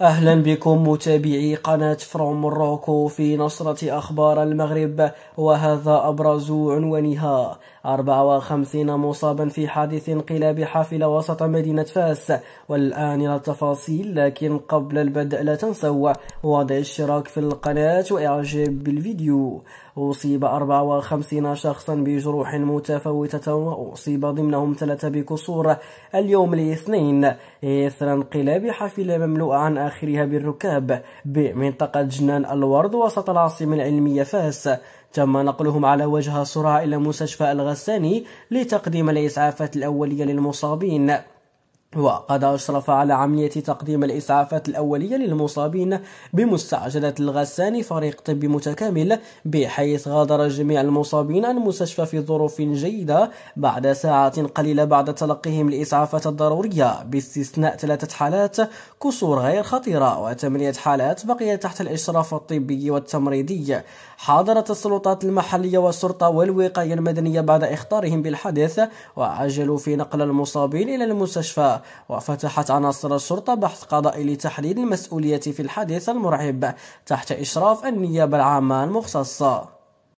أهلا بكم متابعي قناة فروم موروكو في نشرة أخبار المغرب وهذا أبرز عنوانها 54 مصابا في حادث انقلاب حافلة وسط مدينة فاس والآن إلى التفاصيل لكن قبل البدء لا تنسوا وضع الاشتراك في القناة وإعجاب بالفيديو أصيب 54 شخصا بجروح متفاوتة وأصيب ضمنهم ثلاثة بكسور اليوم الاثنين إثر انقلاب حافلة مملوءة عن آخرها بالركاب بمنطقة جنان الورد وسط العاصمة العلمية فاس تم نقلهم على وجه سرعة إلى مستشفى الغساني لتقديم الإسعافات الأولية للمصابين وقد أشرف على عملية تقديم الإسعافات الأولية للمصابين بمستعجلة الغسان فريق طبي متكامل بحيث غادر جميع المصابين المستشفى في ظروف جيدة بعد ساعات قليلة بعد تلقيهم الإسعافات الضرورية باستثناء ثلاثة حالات كسور غير خطيرة وثمانية حالات بقيت تحت الإشراف الطبي والتمريضي حاضرت السلطات المحلية والشرطة والوقاية المدنية بعد إخطارهم بالحدث وعجلوا في نقل المصابين إلى المستشفى وفتحت عناصر الشرطة بحث قضائي لتحديد المسؤولية في الحادث المرعب تحت إشراف النيابة العامة المختصة